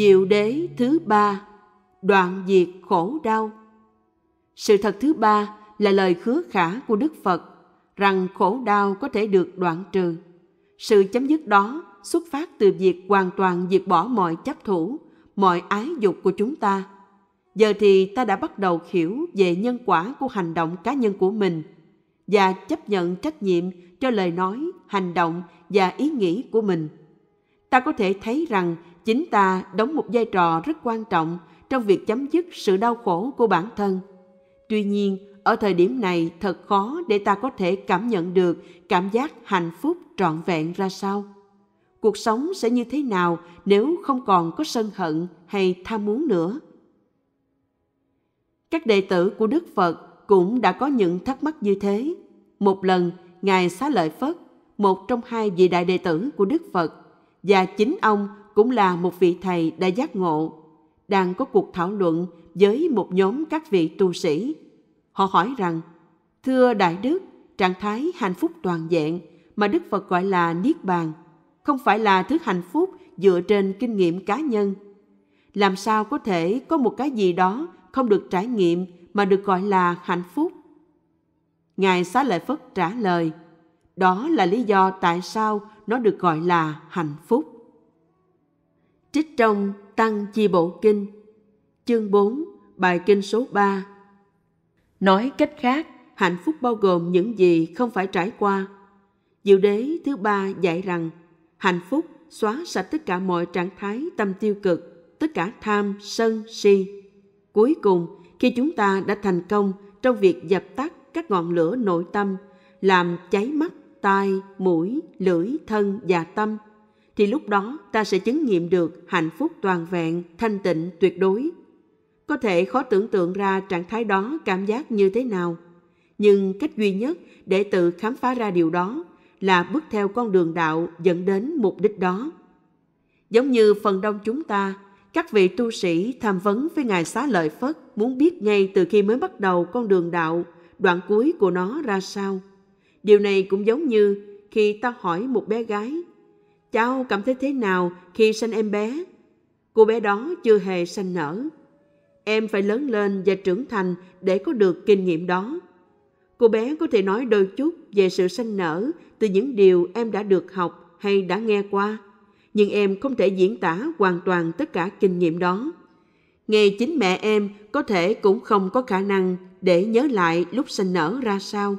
diệu đế thứ ba đoạn diệt khổ đau sự thật thứ ba là lời khứa khả của đức phật rằng khổ đau có thể được đoạn trừ sự chấm dứt đó xuất phát từ việc hoàn toàn diệt bỏ mọi chấp thủ mọi ái dục của chúng ta giờ thì ta đã bắt đầu hiểu về nhân quả của hành động cá nhân của mình và chấp nhận trách nhiệm cho lời nói hành động và ý nghĩ của mình ta có thể thấy rằng chính ta đóng một vai trò rất quan trọng trong việc chấm dứt sự đau khổ của bản thân. Tuy nhiên, ở thời điểm này thật khó để ta có thể cảm nhận được cảm giác hạnh phúc trọn vẹn ra sao. Cuộc sống sẽ như thế nào nếu không còn có sân hận hay tham muốn nữa? Các đệ tử của Đức Phật cũng đã có những thắc mắc như thế. Một lần, Ngài Xá Lợi Phất, một trong hai vị đại đệ tử của Đức Phật, và chính ông cũng là một vị thầy đã giác ngộ, đang có cuộc thảo luận với một nhóm các vị tu sĩ. Họ hỏi rằng, thưa Đại Đức, trạng thái hạnh phúc toàn diện mà Đức Phật gọi là Niết Bàn, không phải là thứ hạnh phúc dựa trên kinh nghiệm cá nhân. Làm sao có thể có một cái gì đó không được trải nghiệm mà được gọi là hạnh phúc? Ngài Xá Lợi Phất trả lời, đó là lý do tại sao nó được gọi là hạnh phúc trích trong Tăng Chi Bộ Kinh, chương 4, bài kinh số 3. Nói cách khác, hạnh phúc bao gồm những gì không phải trải qua. Diệu đế thứ ba dạy rằng, hạnh phúc xóa sạch tất cả mọi trạng thái tâm tiêu cực, tất cả tham, sân, si. Cuối cùng, khi chúng ta đã thành công trong việc dập tắt các ngọn lửa nội tâm, làm cháy mắt, tai, mũi, lưỡi, thân và tâm – thì lúc đó ta sẽ chứng nghiệm được hạnh phúc toàn vẹn, thanh tịnh tuyệt đối. Có thể khó tưởng tượng ra trạng thái đó cảm giác như thế nào, nhưng cách duy nhất để tự khám phá ra điều đó là bước theo con đường đạo dẫn đến mục đích đó. Giống như phần đông chúng ta, các vị tu sĩ tham vấn với Ngài Xá Lợi Phất muốn biết ngay từ khi mới bắt đầu con đường đạo, đoạn cuối của nó ra sao. Điều này cũng giống như khi ta hỏi một bé gái cháu cảm thấy thế nào khi sanh em bé? Cô bé đó chưa hề sanh nở. Em phải lớn lên và trưởng thành để có được kinh nghiệm đó. Cô bé có thể nói đôi chút về sự sanh nở từ những điều em đã được học hay đã nghe qua, nhưng em không thể diễn tả hoàn toàn tất cả kinh nghiệm đó. Ngay chính mẹ em có thể cũng không có khả năng để nhớ lại lúc sanh nở ra sao.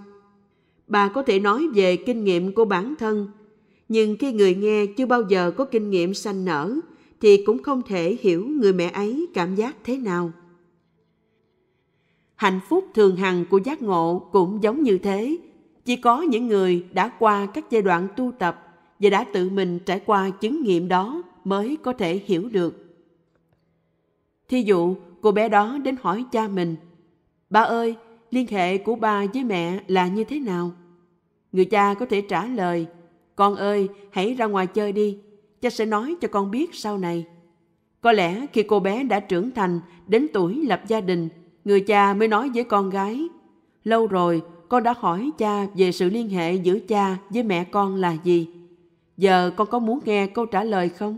Bà có thể nói về kinh nghiệm của bản thân nhưng khi người nghe chưa bao giờ có kinh nghiệm sanh nở thì cũng không thể hiểu người mẹ ấy cảm giác thế nào hạnh phúc thường hằng của giác ngộ cũng giống như thế chỉ có những người đã qua các giai đoạn tu tập và đã tự mình trải qua chứng nghiệm đó mới có thể hiểu được thí dụ cô bé đó đến hỏi cha mình ba ơi liên hệ của ba với mẹ là như thế nào người cha có thể trả lời con ơi, hãy ra ngoài chơi đi, cha sẽ nói cho con biết sau này. Có lẽ khi cô bé đã trưởng thành, đến tuổi lập gia đình, người cha mới nói với con gái. Lâu rồi, con đã hỏi cha về sự liên hệ giữa cha với mẹ con là gì. Giờ con có muốn nghe câu trả lời không?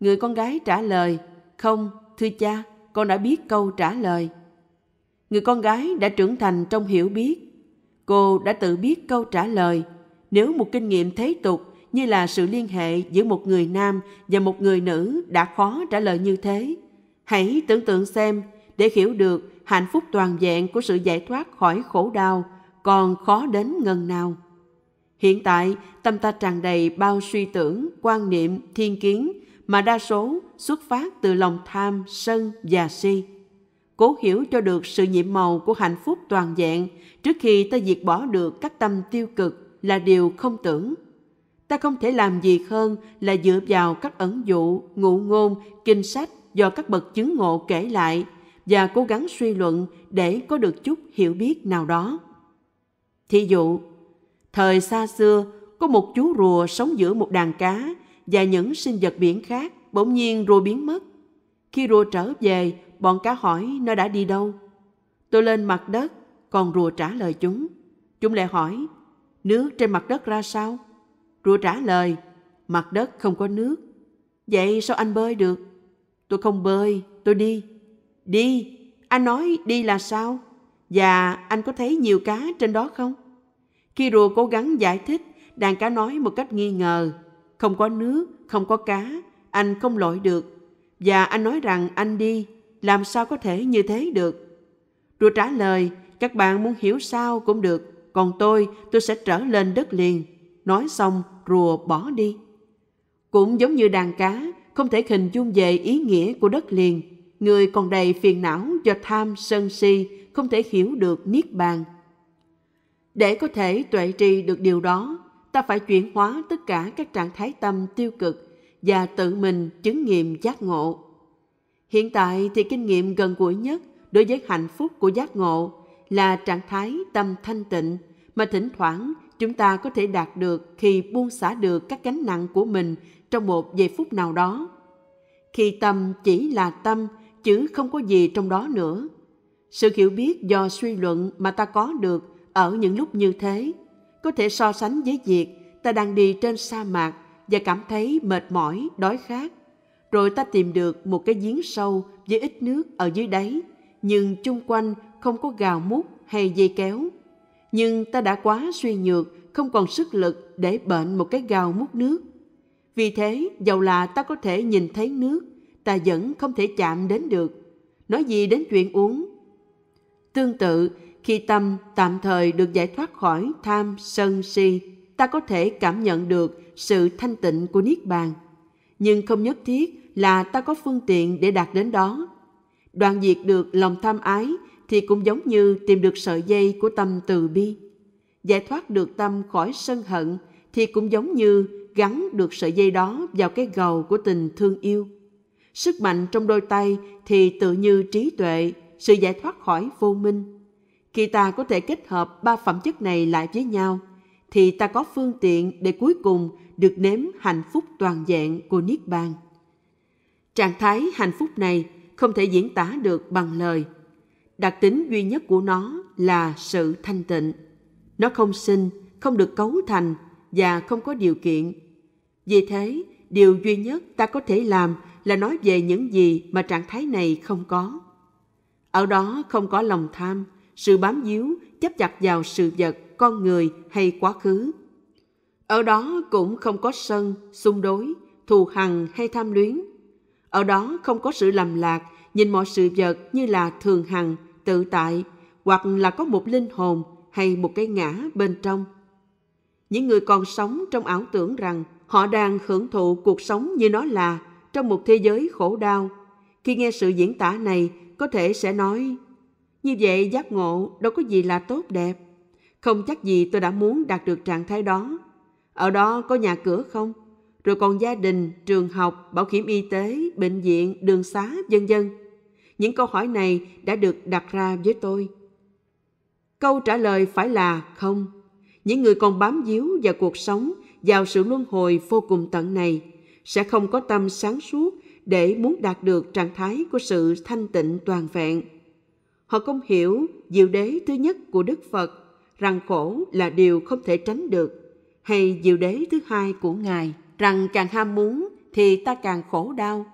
Người con gái trả lời, không, thưa cha, con đã biết câu trả lời. Người con gái đã trưởng thành trong hiểu biết. Cô đã tự biết câu trả lời, nếu một kinh nghiệm thế tục như là sự liên hệ giữa một người nam và một người nữ đã khó trả lời như thế hãy tưởng tượng xem để hiểu được hạnh phúc toàn vẹn của sự giải thoát khỏi khổ đau còn khó đến ngần nào hiện tại tâm ta tràn đầy bao suy tưởng quan niệm thiên kiến mà đa số xuất phát từ lòng tham sân và si cố hiểu cho được sự nhiệm màu của hạnh phúc toàn vẹn trước khi ta diệt bỏ được các tâm tiêu cực là điều không tưởng. Ta không thể làm gì hơn là dựa vào các ẩn dụ, ngụ ngôn, kinh sách do các bậc chứng ngộ kể lại và cố gắng suy luận để có được chút hiểu biết nào đó. Thí dụ, thời xa xưa có một chú rùa sống giữa một đàn cá và những sinh vật biển khác bỗng nhiên rùa biến mất. Khi rùa trở về, bọn cá hỏi nó đã đi đâu. Tôi lên mặt đất, còn rùa trả lời chúng. Chúng lại hỏi Nước trên mặt đất ra sao? Rùa trả lời, mặt đất không có nước. Vậy sao anh bơi được? Tôi không bơi, tôi đi. Đi, anh nói đi là sao? Và anh có thấy nhiều cá trên đó không? Khi rùa cố gắng giải thích, đàn cá nói một cách nghi ngờ. Không có nước, không có cá, anh không lội được. Và anh nói rằng anh đi, làm sao có thể như thế được? Rùa trả lời, các bạn muốn hiểu sao cũng được còn tôi tôi sẽ trở lên đất liền nói xong rùa bỏ đi cũng giống như đàn cá không thể hình dung về ý nghĩa của đất liền người còn đầy phiền não do tham sân si không thể hiểu được niết bàn để có thể tuệ trì được điều đó ta phải chuyển hóa tất cả các trạng thái tâm tiêu cực và tự mình chứng nghiệm giác ngộ hiện tại thì kinh nghiệm gần gũi nhất đối với hạnh phúc của giác ngộ là trạng thái tâm thanh tịnh mà thỉnh thoảng chúng ta có thể đạt được khi buông xả được các gánh nặng của mình trong một giây phút nào đó. Khi tâm chỉ là tâm, chứ không có gì trong đó nữa. Sự hiểu biết do suy luận mà ta có được ở những lúc như thế có thể so sánh với việc ta đang đi trên sa mạc và cảm thấy mệt mỏi, đói khát. Rồi ta tìm được một cái giếng sâu với ít nước ở dưới đáy, nhưng chung quanh không có gào mút hay dây kéo. Nhưng ta đã quá suy nhược, không còn sức lực để bệnh một cái gào mút nước. Vì thế, dầu là ta có thể nhìn thấy nước, ta vẫn không thể chạm đến được. Nói gì đến chuyện uống? Tương tự, khi tâm tạm thời được giải thoát khỏi tham sân si, ta có thể cảm nhận được sự thanh tịnh của Niết Bàn. Nhưng không nhất thiết là ta có phương tiện để đạt đến đó. Đoạn diệt được lòng tham ái thì cũng giống như tìm được sợi dây của tâm từ bi. Giải thoát được tâm khỏi sân hận thì cũng giống như gắn được sợi dây đó vào cái gầu của tình thương yêu. Sức mạnh trong đôi tay thì tự như trí tuệ, sự giải thoát khỏi vô minh. Khi ta có thể kết hợp ba phẩm chất này lại với nhau, thì ta có phương tiện để cuối cùng được nếm hạnh phúc toàn vẹn của Niết Bàn. Trạng thái hạnh phúc này không thể diễn tả được bằng lời – đặc tính duy nhất của nó là sự thanh tịnh nó không sinh không được cấu thành và không có điều kiện vì thế điều duy nhất ta có thể làm là nói về những gì mà trạng thái này không có ở đó không có lòng tham sự bám víu chấp chặt vào sự vật con người hay quá khứ ở đó cũng không có sân xung đối thù hằn hay tham luyến ở đó không có sự lầm lạc nhìn mọi sự vật như là thường hằng tự tại hoặc là có một linh hồn hay một cái ngã bên trong những người còn sống trong ảo tưởng rằng họ đang hưởng thụ cuộc sống như nó là trong một thế giới khổ đau khi nghe sự diễn tả này có thể sẽ nói như vậy giác ngộ đâu có gì là tốt đẹp không chắc gì tôi đã muốn đạt được trạng thái đó ở đó có nhà cửa không rồi còn gia đình trường học bảo hiểm y tế bệnh viện đường xá vân vân những câu hỏi này đã được đặt ra với tôi câu trả lời phải là không những người còn bám víu vào cuộc sống vào sự luân hồi vô cùng tận này sẽ không có tâm sáng suốt để muốn đạt được trạng thái của sự thanh tịnh toàn vẹn họ không hiểu diệu đế thứ nhất của đức phật rằng khổ là điều không thể tránh được hay diệu đế thứ hai của ngài rằng càng ham muốn thì ta càng khổ đau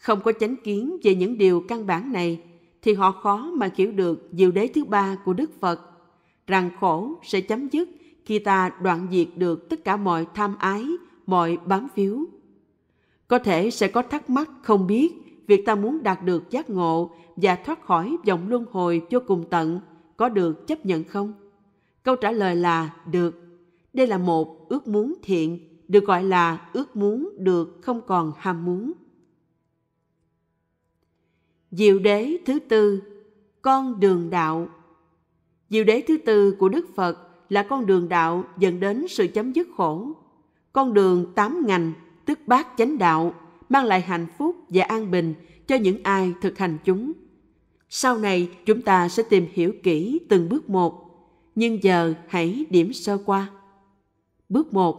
không có chánh kiến về những điều căn bản này thì họ khó mà hiểu được diệu đế thứ ba của Đức Phật rằng khổ sẽ chấm dứt khi ta đoạn diệt được tất cả mọi tham ái, mọi bám phiếu. Có thể sẽ có thắc mắc không biết việc ta muốn đạt được giác ngộ và thoát khỏi vòng luân hồi vô cùng tận có được chấp nhận không? Câu trả lời là được. Đây là một ước muốn thiện, được gọi là ước muốn được không còn ham muốn. Diệu đế thứ tư, con đường đạo. Diệu đế thứ tư của Đức Phật là con đường đạo dẫn đến sự chấm dứt khổ. Con đường tám ngành, tức bát chánh đạo, mang lại hạnh phúc và an bình cho những ai thực hành chúng. Sau này chúng ta sẽ tìm hiểu kỹ từng bước một, nhưng giờ hãy điểm sơ qua. Bước 1.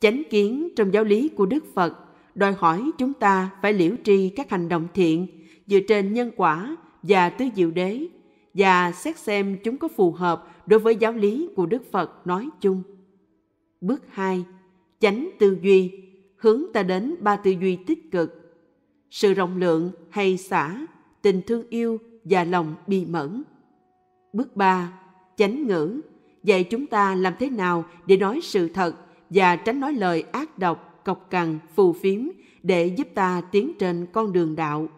Chánh kiến trong giáo lý của Đức Phật đòi hỏi chúng ta phải liễu tri các hành động thiện dựa trên nhân quả và tứ diệu đế và xét xem chúng có phù hợp đối với giáo lý của Đức Phật nói chung. Bước 2. Chánh tư duy, hướng ta đến ba tư duy tích cực, sự rộng lượng hay xả, tình thương yêu và lòng bi mẫn. Bước 3. Chánh ngữ, dạy chúng ta làm thế nào để nói sự thật và tránh nói lời ác độc, cọc cằn, phù phiếm để giúp ta tiến trên con đường đạo.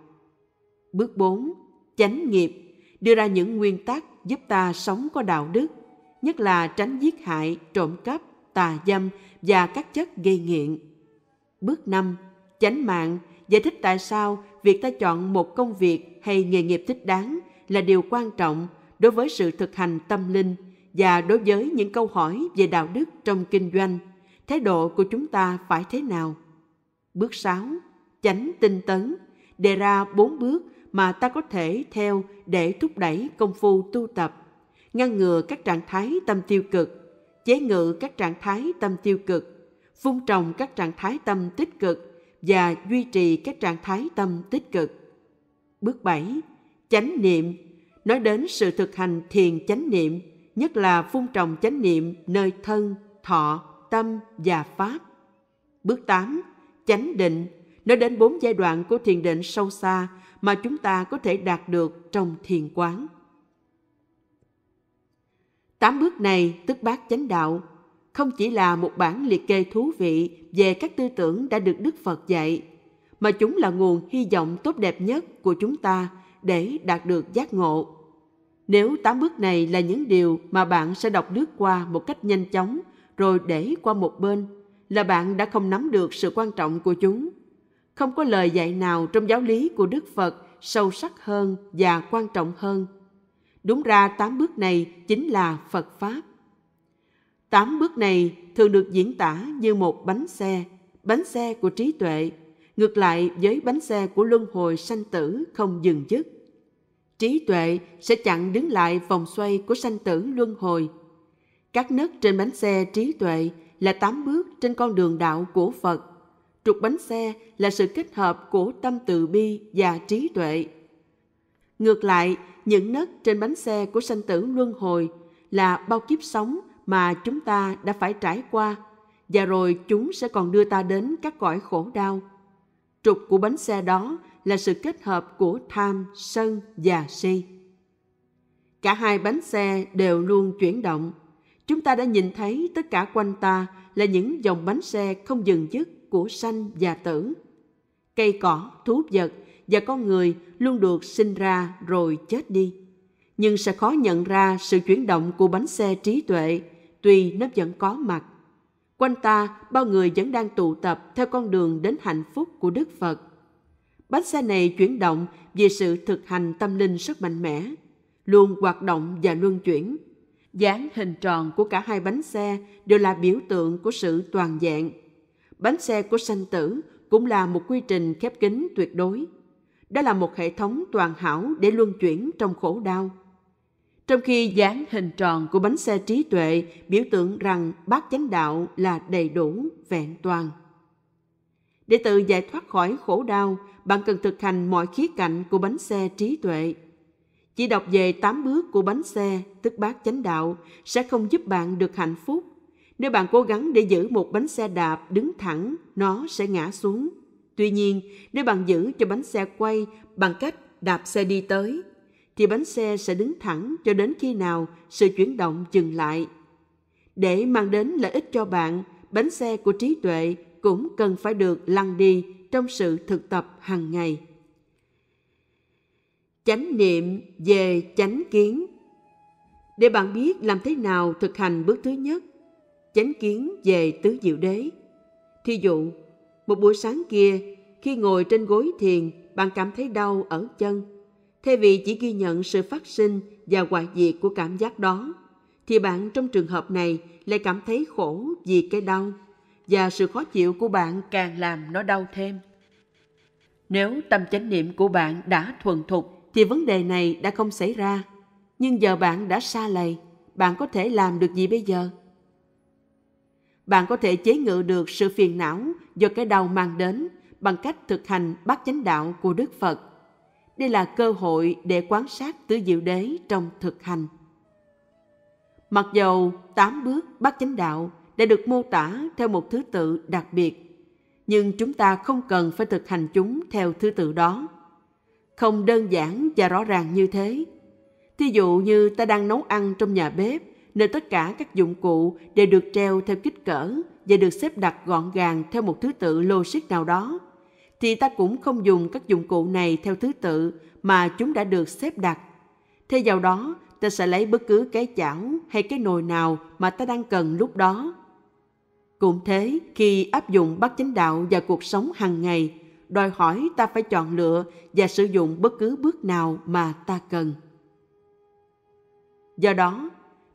Bước 4. Chánh nghiệp đưa ra những nguyên tắc giúp ta sống có đạo đức, nhất là tránh giết hại, trộm cắp, tà dâm và các chất gây nghiện. Bước 5. Chánh mạng giải thích tại sao việc ta chọn một công việc hay nghề nghiệp thích đáng là điều quan trọng đối với sự thực hành tâm linh và đối với những câu hỏi về đạo đức trong kinh doanh, thái độ của chúng ta phải thế nào? Bước 6. Chánh tinh tấn đề ra bốn bước mà ta có thể theo để thúc đẩy công phu tu tập ngăn ngừa các trạng thái tâm tiêu cực chế ngự các trạng thái tâm tiêu cực phun trồng các trạng thái tâm tích cực và duy trì các trạng thái tâm tích cực bước 7 chánh niệm nói đến sự thực hành thiền chánh niệm nhất là phun trồng chánh niệm nơi thân thọ tâm và pháp bước 8 chánh định nói đến bốn giai đoạn của thiền định sâu xa mà chúng ta có thể đạt được trong thiền quán. Tám bước này tức bát chánh đạo không chỉ là một bản liệt kê thú vị về các tư tưởng đã được Đức Phật dạy, mà chúng là nguồn hy vọng tốt đẹp nhất của chúng ta để đạt được giác ngộ. Nếu tám bước này là những điều mà bạn sẽ đọc lướt qua một cách nhanh chóng rồi để qua một bên, là bạn đã không nắm được sự quan trọng của chúng không có lời dạy nào trong giáo lý của đức phật sâu sắc hơn và quan trọng hơn đúng ra tám bước này chính là phật pháp tám bước này thường được diễn tả như một bánh xe bánh xe của trí tuệ ngược lại với bánh xe của luân hồi sanh tử không dừng dứt trí tuệ sẽ chặn đứng lại vòng xoay của sanh tử luân hồi các nấc trên bánh xe trí tuệ là tám bước trên con đường đạo của phật trục bánh xe là sự kết hợp của tâm từ bi và trí tuệ. Ngược lại, những nấc trên bánh xe của sanh tử luân hồi là bao kiếp sống mà chúng ta đã phải trải qua và rồi chúng sẽ còn đưa ta đến các cõi khổ đau. Trục của bánh xe đó là sự kết hợp của tham, sân và si. Cả hai bánh xe đều luôn chuyển động. Chúng ta đã nhìn thấy tất cả quanh ta là những dòng bánh xe không dừng dứt của sanh và tử. Cây cỏ, thú vật và con người luôn được sinh ra rồi chết đi. Nhưng sẽ khó nhận ra sự chuyển động của bánh xe trí tuệ, tuy nó vẫn có mặt. Quanh ta, bao người vẫn đang tụ tập theo con đường đến hạnh phúc của Đức Phật. Bánh xe này chuyển động vì sự thực hành tâm linh rất mạnh mẽ, luôn hoạt động và luân chuyển. Dáng hình tròn của cả hai bánh xe đều là biểu tượng của sự toàn vẹn bánh xe của sanh tử cũng là một quy trình khép kín tuyệt đối. Đó là một hệ thống toàn hảo để luân chuyển trong khổ đau. Trong khi dáng hình tròn của bánh xe trí tuệ biểu tượng rằng bát chánh đạo là đầy đủ, vẹn toàn. Để tự giải thoát khỏi khổ đau, bạn cần thực hành mọi khía cạnh của bánh xe trí tuệ. Chỉ đọc về 8 bước của bánh xe, tức bát chánh đạo, sẽ không giúp bạn được hạnh phúc nếu bạn cố gắng để giữ một bánh xe đạp đứng thẳng, nó sẽ ngã xuống. Tuy nhiên, nếu bạn giữ cho bánh xe quay bằng cách đạp xe đi tới, thì bánh xe sẽ đứng thẳng cho đến khi nào sự chuyển động dừng lại. Để mang đến lợi ích cho bạn, bánh xe của trí tuệ cũng cần phải được lăn đi trong sự thực tập hàng ngày. Chánh niệm về chánh kiến Để bạn biết làm thế nào thực hành bước thứ nhất, chánh kiến về tứ diệu đế. Thí dụ, một buổi sáng kia, khi ngồi trên gối thiền, bạn cảm thấy đau ở chân. Thay vì chỉ ghi nhận sự phát sinh và hoại diệt của cảm giác đó, thì bạn trong trường hợp này lại cảm thấy khổ vì cái đau và sự khó chịu của bạn càng làm nó đau thêm. Nếu tâm chánh niệm của bạn đã thuần thục thì vấn đề này đã không xảy ra. Nhưng giờ bạn đã xa lầy, bạn có thể làm được gì bây giờ? bạn có thể chế ngự được sự phiền não do cái đau mang đến bằng cách thực hành bát chánh đạo của Đức Phật. Đây là cơ hội để quan sát tứ diệu đế trong thực hành. Mặc dầu tám bước bát chánh đạo đã được mô tả theo một thứ tự đặc biệt, nhưng chúng ta không cần phải thực hành chúng theo thứ tự đó. Không đơn giản và rõ ràng như thế. Thí dụ như ta đang nấu ăn trong nhà bếp nơi tất cả các dụng cụ đều được treo theo kích cỡ và được xếp đặt gọn gàng theo một thứ tự logic nào đó, thì ta cũng không dùng các dụng cụ này theo thứ tự mà chúng đã được xếp đặt. Thế vào đó, ta sẽ lấy bất cứ cái chảo hay cái nồi nào mà ta đang cần lúc đó. Cũng thế, khi áp dụng bát chánh đạo vào cuộc sống hàng ngày, đòi hỏi ta phải chọn lựa và sử dụng bất cứ bước nào mà ta cần. Do đó,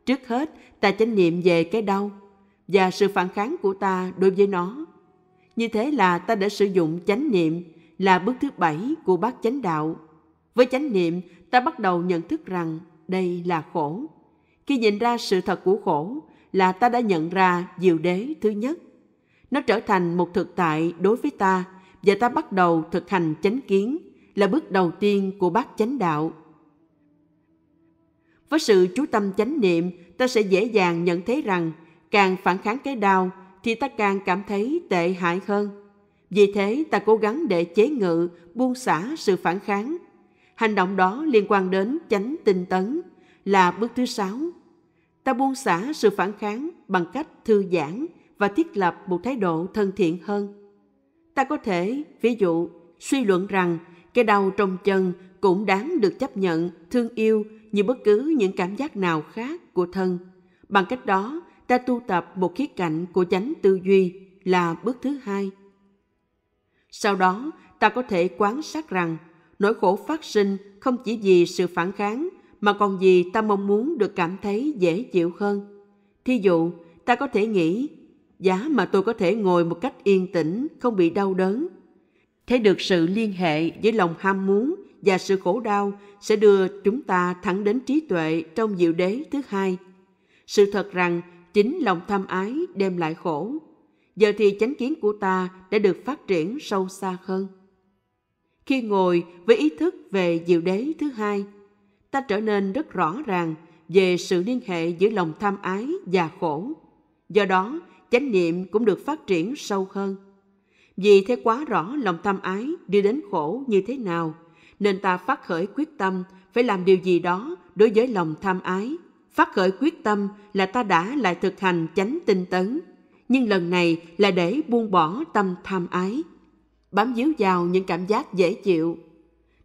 trước hết ta chánh niệm về cái đau và sự phản kháng của ta đối với nó như thế là ta đã sử dụng chánh niệm là bước thứ bảy của bát chánh đạo với chánh niệm ta bắt đầu nhận thức rằng đây là khổ khi nhìn ra sự thật của khổ là ta đã nhận ra diệu đế thứ nhất nó trở thành một thực tại đối với ta và ta bắt đầu thực hành chánh kiến là bước đầu tiên của bát chánh đạo với sự chú tâm chánh niệm, ta sẽ dễ dàng nhận thấy rằng càng phản kháng cái đau thì ta càng cảm thấy tệ hại hơn. Vì thế ta cố gắng để chế ngự, buông xả sự phản kháng. Hành động đó liên quan đến chánh tinh tấn, là bước thứ sáu. Ta buông xả sự phản kháng bằng cách thư giãn và thiết lập một thái độ thân thiện hơn. Ta có thể, ví dụ, suy luận rằng cái đau trong chân cũng đáng được chấp nhận, thương yêu như bất cứ những cảm giác nào khác của thân. Bằng cách đó, ta tu tập một khía cạnh của chánh tư duy là bước thứ hai. Sau đó, ta có thể quán sát rằng nỗi khổ phát sinh không chỉ vì sự phản kháng mà còn vì ta mong muốn được cảm thấy dễ chịu hơn. Thí dụ, ta có thể nghĩ, giá mà tôi có thể ngồi một cách yên tĩnh, không bị đau đớn. Thấy được sự liên hệ với lòng ham muốn và sự khổ đau sẽ đưa chúng ta thẳng đến trí tuệ trong diệu đế thứ hai. Sự thật rằng chính lòng tham ái đem lại khổ. Giờ thì chánh kiến của ta đã được phát triển sâu xa hơn. Khi ngồi với ý thức về diệu đế thứ hai, ta trở nên rất rõ ràng về sự liên hệ giữa lòng tham ái và khổ. Do đó, chánh niệm cũng được phát triển sâu hơn. Vì thế quá rõ lòng tham ái đi đến khổ như thế nào – nên ta phát khởi quyết tâm phải làm điều gì đó đối với lòng tham ái. Phát khởi quyết tâm là ta đã lại thực hành chánh tinh tấn, nhưng lần này là để buông bỏ tâm tham ái. Bám díu vào những cảm giác dễ chịu.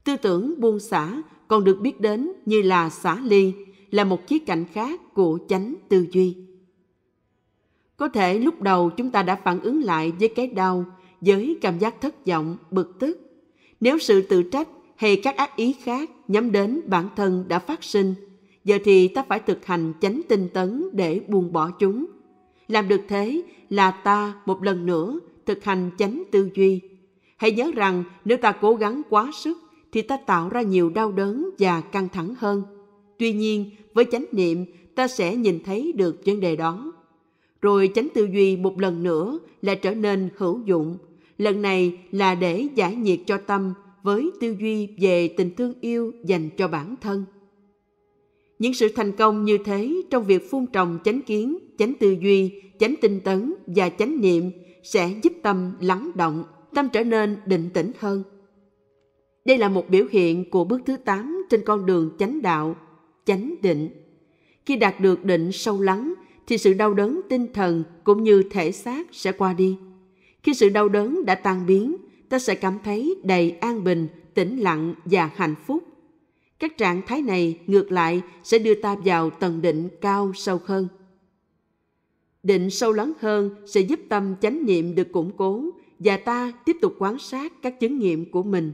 Tư tưởng buông xả còn được biết đến như là xả ly, là một khía cạnh khác của chánh tư duy. Có thể lúc đầu chúng ta đã phản ứng lại với cái đau, với cảm giác thất vọng, bực tức. Nếu sự tự trách hay các ác ý khác nhắm đến bản thân đã phát sinh giờ thì ta phải thực hành chánh tinh tấn để buông bỏ chúng làm được thế là ta một lần nữa thực hành chánh tư duy hãy nhớ rằng nếu ta cố gắng quá sức thì ta tạo ra nhiều đau đớn và căng thẳng hơn tuy nhiên với chánh niệm ta sẽ nhìn thấy được vấn đề đó rồi chánh tư duy một lần nữa lại trở nên hữu dụng lần này là để giải nhiệt cho tâm với tư duy về tình thương yêu dành cho bản thân những sự thành công như thế trong việc phun trồng chánh kiến chánh tư duy chánh tinh tấn và chánh niệm sẽ giúp tâm lắng động tâm trở nên định tĩnh hơn đây là một biểu hiện của bước thứ 8 trên con đường chánh đạo, chánh định. Khi đạt được định sâu lắng thì sự đau đớn tinh thần cũng như thể xác sẽ qua đi. Khi sự đau đớn đã tan biến ta sẽ cảm thấy đầy an bình, tĩnh lặng và hạnh phúc. Các trạng thái này ngược lại sẽ đưa ta vào tầng định cao sâu hơn. Định sâu lắng hơn sẽ giúp tâm chánh niệm được củng cố và ta tiếp tục quan sát các chứng nghiệm của mình.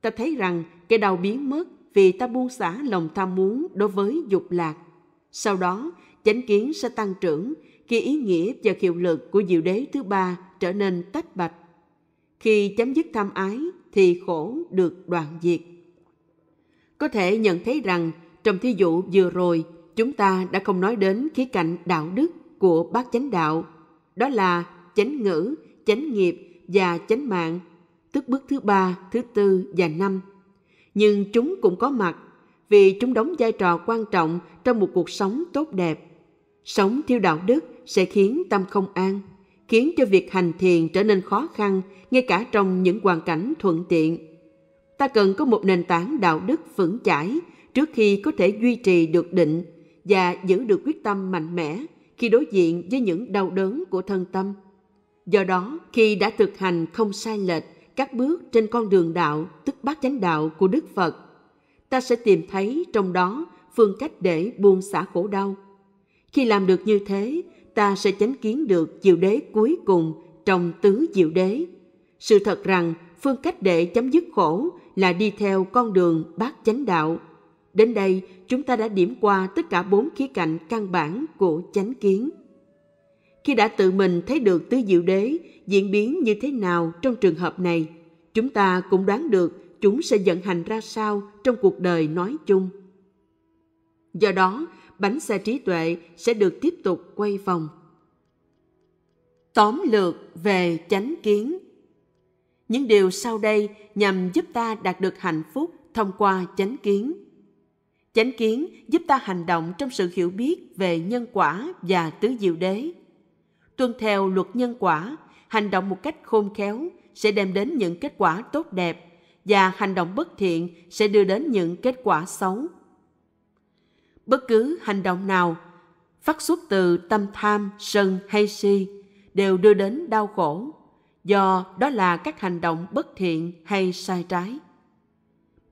Ta thấy rằng cái đau biến mất vì ta buông xả lòng tham muốn đối với dục lạc. Sau đó, chánh kiến sẽ tăng trưởng khi ý nghĩa và hiệu lực của diệu đế thứ ba trở nên tách bạch khi chấm dứt tham ái thì khổ được đoạn diệt. Có thể nhận thấy rằng trong thí dụ vừa rồi chúng ta đã không nói đến khía cạnh đạo đức của bát chánh đạo, đó là chánh ngữ, chánh nghiệp và chánh mạng, tức bước thứ ba, thứ tư và năm. Nhưng chúng cũng có mặt vì chúng đóng vai trò quan trọng trong một cuộc sống tốt đẹp. Sống thiếu đạo đức sẽ khiến tâm không an, khiến cho việc hành thiền trở nên khó khăn ngay cả trong những hoàn cảnh thuận tiện. Ta cần có một nền tảng đạo đức vững chãi trước khi có thể duy trì được định và giữ được quyết tâm mạnh mẽ khi đối diện với những đau đớn của thân tâm. Do đó, khi đã thực hành không sai lệch các bước trên con đường đạo, tức bát chánh đạo của Đức Phật, ta sẽ tìm thấy trong đó phương cách để buông xả khổ đau. Khi làm được như thế, ta sẽ chánh kiến được diệu đế cuối cùng trong tứ diệu đế. Sự thật rằng phương cách để chấm dứt khổ là đi theo con đường bát chánh đạo. Đến đây, chúng ta đã điểm qua tất cả bốn khía cạnh căn bản của chánh kiến. Khi đã tự mình thấy được tứ diệu đế diễn biến như thế nào trong trường hợp này, chúng ta cũng đoán được chúng sẽ vận hành ra sao trong cuộc đời nói chung. Do đó, bánh xe trí tuệ sẽ được tiếp tục quay vòng. Tóm lược về chánh kiến Những điều sau đây nhằm giúp ta đạt được hạnh phúc thông qua chánh kiến. Chánh kiến giúp ta hành động trong sự hiểu biết về nhân quả và tứ diệu đế. Tuân theo luật nhân quả, hành động một cách khôn khéo sẽ đem đến những kết quả tốt đẹp và hành động bất thiện sẽ đưa đến những kết quả xấu bất cứ hành động nào phát xuất từ tâm tham sân hay si đều đưa đến đau khổ do đó là các hành động bất thiện hay sai trái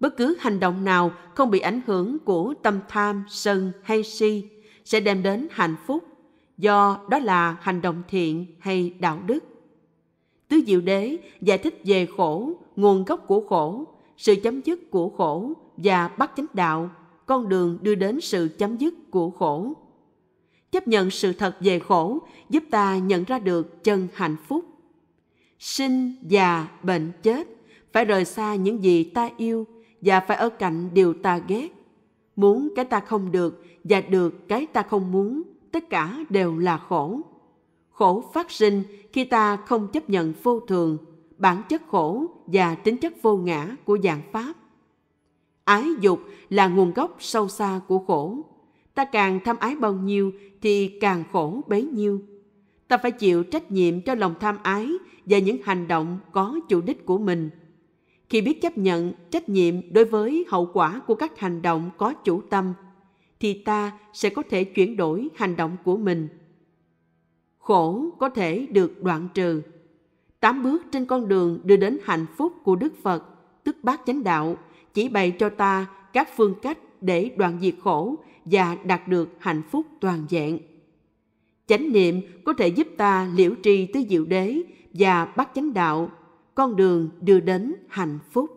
bất cứ hành động nào không bị ảnh hưởng của tâm tham sân hay si sẽ đem đến hạnh phúc do đó là hành động thiện hay đạo đức tứ diệu đế giải thích về khổ nguồn gốc của khổ sự chấm dứt của khổ và bắt chánh đạo con đường đưa đến sự chấm dứt của khổ. Chấp nhận sự thật về khổ giúp ta nhận ra được chân hạnh phúc. Sinh, già, bệnh, chết phải rời xa những gì ta yêu và phải ở cạnh điều ta ghét. Muốn cái ta không được và được cái ta không muốn, tất cả đều là khổ. Khổ phát sinh khi ta không chấp nhận vô thường, bản chất khổ và tính chất vô ngã của dạng Pháp Ái dục là nguồn gốc sâu xa của khổ. Ta càng tham ái bao nhiêu thì càng khổ bấy nhiêu. Ta phải chịu trách nhiệm cho lòng tham ái và những hành động có chủ đích của mình. Khi biết chấp nhận trách nhiệm đối với hậu quả của các hành động có chủ tâm, thì ta sẽ có thể chuyển đổi hành động của mình. Khổ có thể được đoạn trừ. Tám bước trên con đường đưa đến hạnh phúc của Đức Phật, tức bát chánh đạo chỉ bày cho ta các phương cách để đoạn diệt khổ và đạt được hạnh phúc toàn vẹn. Chánh niệm có thể giúp ta liễu tri tới diệu đế và bắt chánh đạo, con đường đưa đến hạnh phúc.